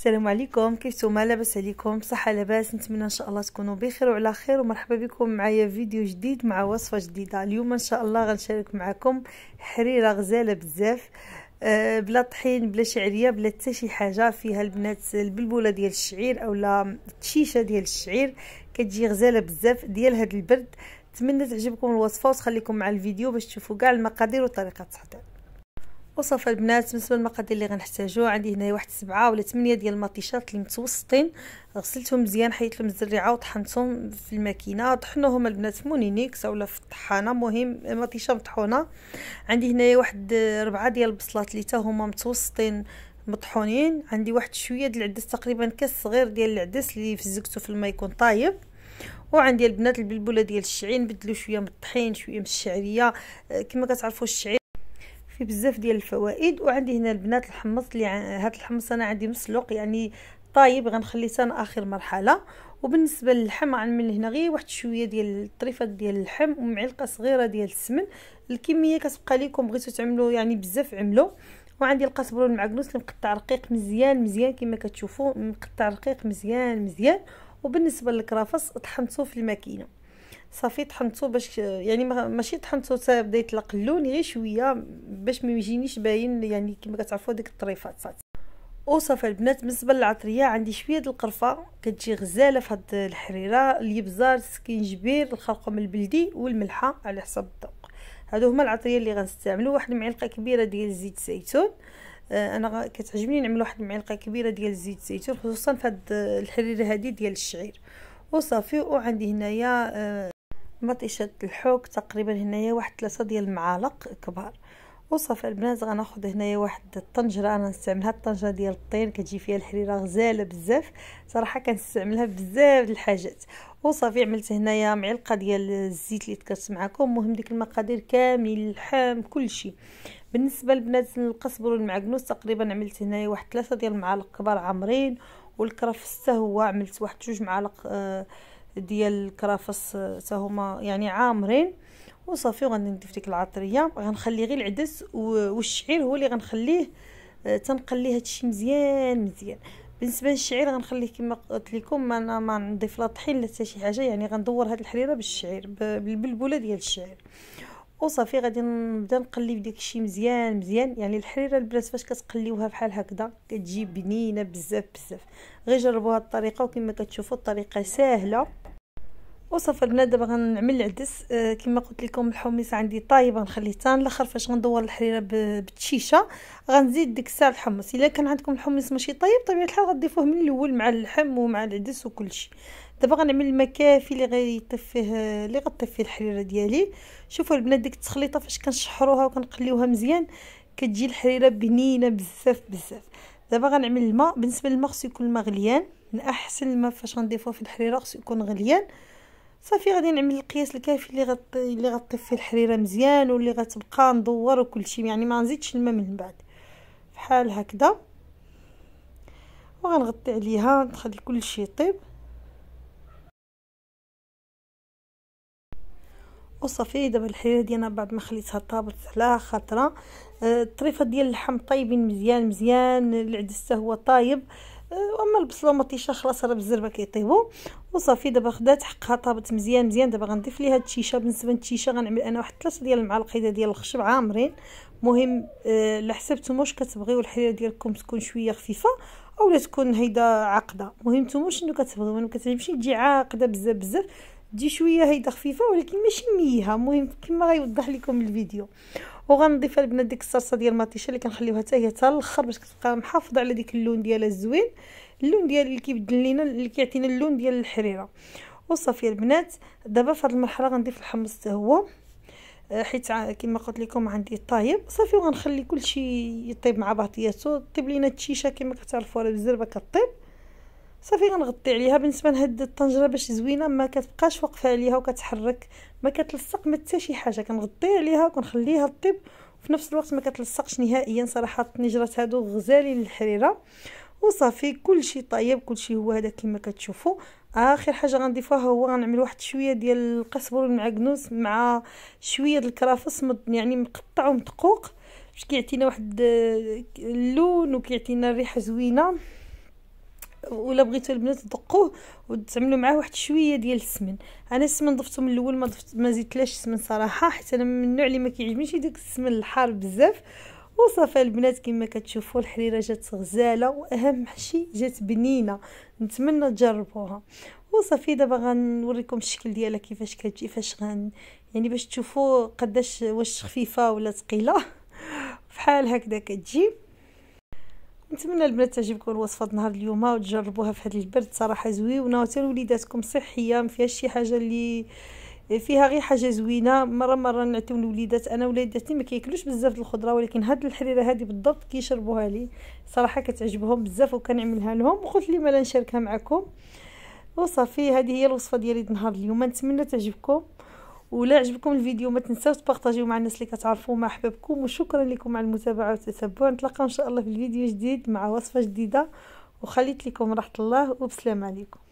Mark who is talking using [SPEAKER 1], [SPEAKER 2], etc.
[SPEAKER 1] السلام عليكم كيف نتوما لاباس عليكم بصحه لاباس نتمنى ان شاء الله تكونوا بخير وعلى خير ومرحبا بكم معايا فيديو جديد مع وصفه جديده اليوم ان شاء الله غنشارك معكم حريره غزاله بزاف آه، بلا طحين بلا شعريه بلا حتى شي حاجه فيها البنات البلبوله ديال الشعير اولا التشيشه ديال الشعير كتجي غزاله بزاف ديال هذا البرد نتمنى تعجبكم الوصفه وتخليكم مع الفيديو باش تشوفوا كاع المقادير وطريقه التحضير وصافي البنات بالنسبه للمقادير اللي غنحتاجو عندي هنايا واحد سبعة ولا ثمانية ديال المطيشات اللي متوسطين غسلتهم مزيان حيت المزرعه وطحنتهم في الماكينه طحنوهم البنات في مونينيكس اولا في الطحانه مهم مطيشه مطحونه عندي هنايا واحد ربعة ديال البصلات اللي تا هما متوسطين مطحونين عندي واحد شويه ديال العدس تقريبا كاس صغير ديال العدس اللي فزكتو في الماء يكون طايب وعندي البنات البلبله ديال الشعير نبدلو شويه من الطحين شويه من الشعريه كما كتعرفوا الشعير فيه بزاف ديال الفوائد وعندي هنا البنات الحمص اللي هاد الحمص انا عندي مسلوق يعني طايب غنخليه حتى اخر مرحله وبالنسبه للحم من هنا غير واحد شويه ديال الطريفات ديال اللحم ومعلقه صغيره ديال السمن الكميه كتبقى ليكم بغيتو تعملوا يعني بزاف عملوا وعندي القزبر والمعكنوس اللي مقطع رقيق مزيان مزيان كما كتشوفوا مقطع رقيق مزيان مزيان وبالنسبه للكرافس طحنته في الماكينه صافي طحنتو باش يعني ماشي طحنتو تا بدا يطلق اللون غير شويه باش ما يجينيش باين يعني كما كتعرفوا ديك الطريفات صافي صافي البنات بالنسبه للعطريه عندي شويه د القرفه كتجي غزاله في هاد الحريره اليبزار السكنجبير الخرقوم البلدي والملحه على حسب الذوق هادو هما العطريه اللي غنستعملو واحد المعلقه كبيره ديال زيت الزيتون آه، انا كتعجبني نعمل واحد المعلقه كبيره ديال زيت الزيتون خصوصا في هاد الحريره هادي ديال الشعير وصافي وعندي هنايا آه، مطيشة الحوك تقريبا هنايا واحد ثلاثة ديال المعالق كبار وصافي البنات غناخد هنايا واحد الطنجره انا نستعملها الطنجره ديال الطين كتجي فيها الحريره غزاله بزاف صراحه كنستعملها بزاف د الحاجات وصافي عملت هنايا معلقه ديال الزيت اللي ذكرت معكم المهم ديك المقادير كامل اللحم كلشي بالنسبه للبنات القزبر والمعقنوس تقريبا عملت هنايا واحد ثلاثه ديال المعالق كبار عامرين والكرفسه هو عملت واحد جوج معالق آه ديال الكرافس تاهما هما يعني عامرين وصافي وغندير ديك العطريه غنخلي غير العدس والشعير هو اللي غنخليه آه، تنقلي هادشي مزيان مزيان بالنسبه للشعير غنخليه كما قلت لكم انا ما نضيف لا طحين لا حتى شي حاجه يعني غندور هاد الحريره بالشعير بالبلبوله ديال الشعير وصافي غادي نبدا نقلي بديك الشيء مزيان مزيان يعني الحريره البنات فاش كتقليوها بحال هكذا كتجي بنينه بزاف بزاف غير جربوها الطريقه وكما كتشوفوا الطريقه سهله وصافا البنات دابا غنعمل العدس آه كما قلت لكم الحميصه عندي طايبه نخليه حتى الاخر فاش غندور الحريره بالتشيشه غنزيد ديك الساعه الحمص الا كان عندكم الحمص ماشي طايب طبيعه الحال غضيفوه من الاول مع اللحم ومع العدس شيء دابا غنعمل المكافي كافي اللي غيطيب فيه اللي غطيب فيه الحريره ديالي شوفوا البنات ديك التخليطه فاش كنشحروها وكنقليوها مزيان كتجي الحريره بنينه بزاف بزاف دابا غنعمل الماء بالنسبه للماء خصو يكون الماء غليان من احسن الماء فاش غنضيفوه في الحريره خصو يكون غليان صافي غادي نعمل القياس الكافي اللي غطي اللي غطي فيه الحريره مزيان واللي غتبقى ندور وكلشي يعني ما نزيدش الماء من بعد بحال هكذا وغنغطي عليها نخلي كلشي يطيب وصافي دابا الحريره ديالنا بعد ما خليتها طابت على خاطره آه، الطريفه ديال اللحم طايبين مزيان مزيان العدس هو طايب واما مطيشه خلاص راه بالزربه كيطيبوا وصافي دابا خدات حقها طابت مزيان مزيان دابا غنضيف ليها التيشه بالنسبه للتيشه غنعمل انا واحد ثلاثه ديال المعالق حدا ديال الخشب عامرين مهم آه، على آه نتوما واش كتبغيو الحريره ديالكم تكون شويه خفيفه اولا تكون هيدا عقده مهم نتوما شنو كتبغيو ما كتعجبش تجي عاقده بزاف بزاف دي شويه هيدا خفيفه ولكن ماشي ميها المهم كما غيوضح لكم الفيديو وغنضيف البنات ديك الصلصه ديال المطيشه اللي كنخليوها حتى هي حتى الاخر باش كتبقى محافظه على ديك اللون ديالها الزوين اللون ديال اللي كيبدل لينا اللي كيعطينا اللون ديال الحريره وصافي البنات دابا في هذه المرحله غنضيف الحمص حتى هو آه، حيت كما قلت لكم عندي طايب صافي وغنخلي كلشي يطيب مع بعضياتو طيب لينا التشيشه كما كتعرفوا راه الزربه كطيب صافي غنغطي عليها بالنسبه لهاد الطنجره باش زوينه ما كتبقاش واقفه عليها وكتحرك ما كتلصق ما حتى شي حاجه كنغطي عليها وكنخليها طيب وفي نفس الوقت ما كتلصقش نهائيا صراحه الطنجرات هادو غزالين للحريره وصافي كلشي طيب كلشي هو هذا كما كتشوفوا اخر حاجه غنضيفوها هو غنعمل واحد شويه ديال القزبر والمعكنوس مع شويه ديال الكرافس يعني مقطع ومدقوق باش كيعطينا واحد آه، اللون وكيعطينا الريحه زوينه ولا بغيتو البنات دقوه وتعملوا معاه واحد شويه ديال السمن انا السمن ضفتو من الاول ما ضفت ما زدتلاش السمن صراحه حيت انا من النوع اللي ما كيعجبنيش داك السمن الحار بزاف وصافي البنات كما كتشوفوا الحريره جات غزاله واهم شيء جات بنينه نتمنى تجربوها وصافي دابا غنوريكم الشكل ديالها كيفاش كتجي فاش غن يعني باش تشوفوا قداش واش خفيفه ولا ثقيله بحال هكذا كتجي نتمنى البنات تعجبكم الوصفه نهار اليوم وتجربوها في هذا البرد صراحه زويونه وتا وليداتكم صحيه ما فيهاش شي حاجه اللي فيها غير حاجه زوينه مره مره نعطيو الوليدات انا وليداتي ما كياكلوش بزاف الخضره ولكن هاد الحريره هادي بالضبط كيشربوها لي صراحه كتعجبهم بزاف وكنعملها لهم وقلت لي مالا نشاركها معكم وصافي هذه هي الوصفه ديالي نهار اليوم نتمنى تعجبكم ولا عجبكم الفيديو ما تنساو تبارطاجيو مع الناس اللي كتعرفو مع احبابكم وشكرا لكم على المتابعه والتتبع نتلاقاو ان شاء الله في الفيديو جديد مع وصفه جديده وخليت لكم راحه الله وبسلام عليكم